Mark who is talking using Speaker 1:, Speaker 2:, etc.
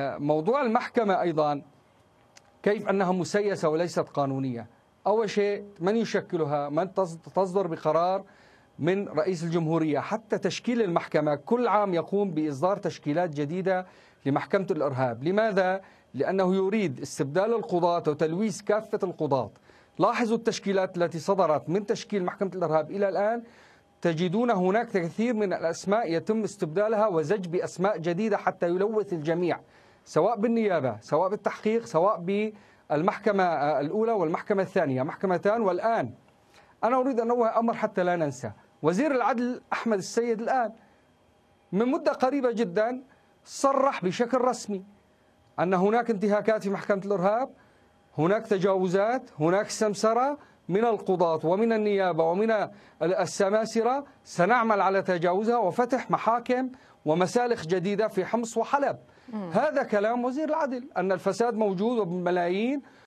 Speaker 1: موضوع المحكمة أيضا كيف أنها مسيسة وليست قانونية أول شيء من يشكلها من تصدر بقرار من رئيس الجمهورية حتى تشكيل المحكمة كل عام يقوم بإصدار تشكيلات جديدة لمحكمة الإرهاب لماذا؟ لأنه يريد استبدال القضاة وتلويث كافة القضاة لاحظوا التشكيلات التي صدرت من تشكيل محكمة الإرهاب إلى الآن تجدون هناك كثير من الأسماء يتم استبدالها وزج بأسماء جديدة حتى يلوث الجميع سواء بالنيابه سواء بالتحقيق سواء بالمحكمه آه، الاولى والمحكمه الثانيه محكمتان والان انا اريد ان انوه امر حتى لا ننسى وزير العدل احمد السيد الان من مده قريبه جدا صرح بشكل رسمي ان هناك انتهاكات في محكمه الارهاب هناك تجاوزات هناك سمسره من القضاة ومن النيابة ومن السماسرة سنعمل على تجاوزها وفتح محاكم ومسالخ جديدة في حمص وحلب هذا كلام وزير العدل أن الفساد موجود وبالملايين